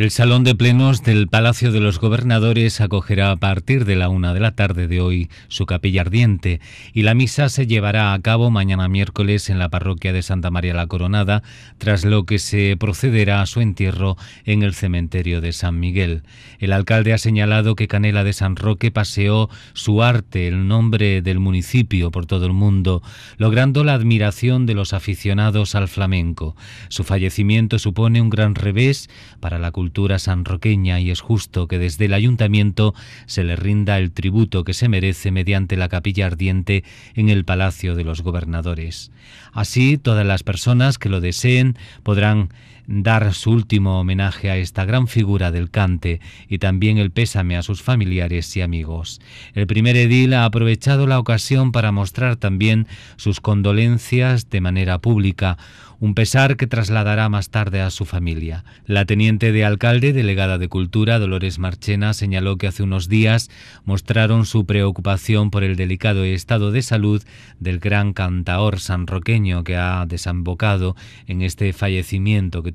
El Salón de Plenos del Palacio de los Gobernadores acogerá a partir de la una de la tarde de hoy su capilla ardiente y la misa se llevará a cabo mañana miércoles en la parroquia de Santa María la Coronada, tras lo que se procederá a su entierro en el cementerio de San Miguel. El alcalde ha señalado que Canela de San Roque paseó su arte, el nombre del municipio, por todo el mundo, logrando la admiración de los aficionados al flamenco. Su fallecimiento supone un gran revés para la cultura sanroqueña y es justo que desde el ayuntamiento se le rinda el tributo que se merece mediante la capilla ardiente en el Palacio de los Gobernadores. Así, todas las personas que lo deseen podrán dar su último homenaje a esta gran figura del cante y también el pésame a sus familiares y amigos. El primer edil ha aprovechado la ocasión para mostrar también sus condolencias de manera pública, un pesar que trasladará más tarde a su familia. La teniente de alcalde, delegada de Cultura, Dolores Marchena, señaló que hace unos días mostraron su preocupación por el delicado estado de salud del gran cantaor sanroqueño que ha desembocado en este fallecimiento que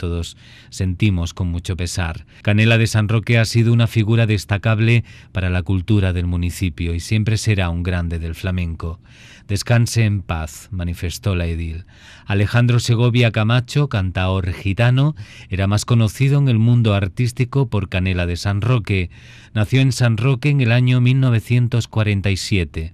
sentimos con mucho pesar. Canela de San Roque ha sido una figura destacable para la cultura del municipio y siempre será un grande del flamenco. Descanse en paz, manifestó la edil. Alejandro Segovia Camacho, cantaor gitano, era más conocido en el mundo artístico por Canela de San Roque. Nació en San Roque en el año 1947.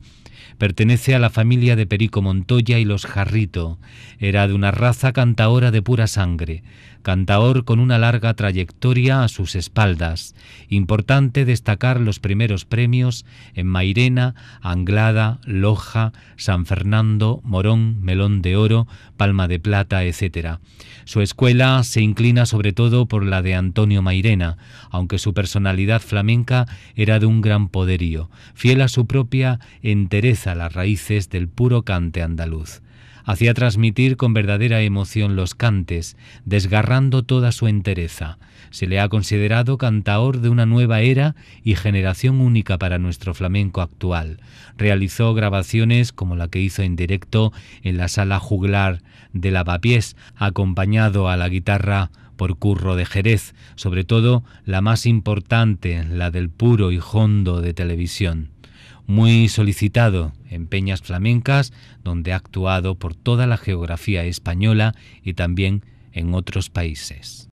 Pertenece a la familia de Perico Montoya y los Jarrito. Era de una raza cantaora de pura sangre, cantaor con una larga trayectoria a sus espaldas. Importante destacar los primeros premios en Mairena, Anglada, Loja, San Fernando, Morón, Melón de Oro, Palma de Plata, etc. Su escuela se inclina sobre todo por la de Antonio Mairena, aunque su personalidad flamenca era de un gran poderío, fiel a su propia entereza las raíces del puro cante andaluz. Hacía transmitir con verdadera emoción los cantes, desgarrando toda su entereza. Se le ha considerado cantaor de una nueva era y generación única para nuestro flamenco actual. Realizó grabaciones como la que hizo en directo en la sala juglar de Lavapiés, acompañado a la guitarra por Curro de Jerez, sobre todo la más importante, la del puro y hondo de televisión muy solicitado en peñas flamencas, donde ha actuado por toda la geografía española y también en otros países.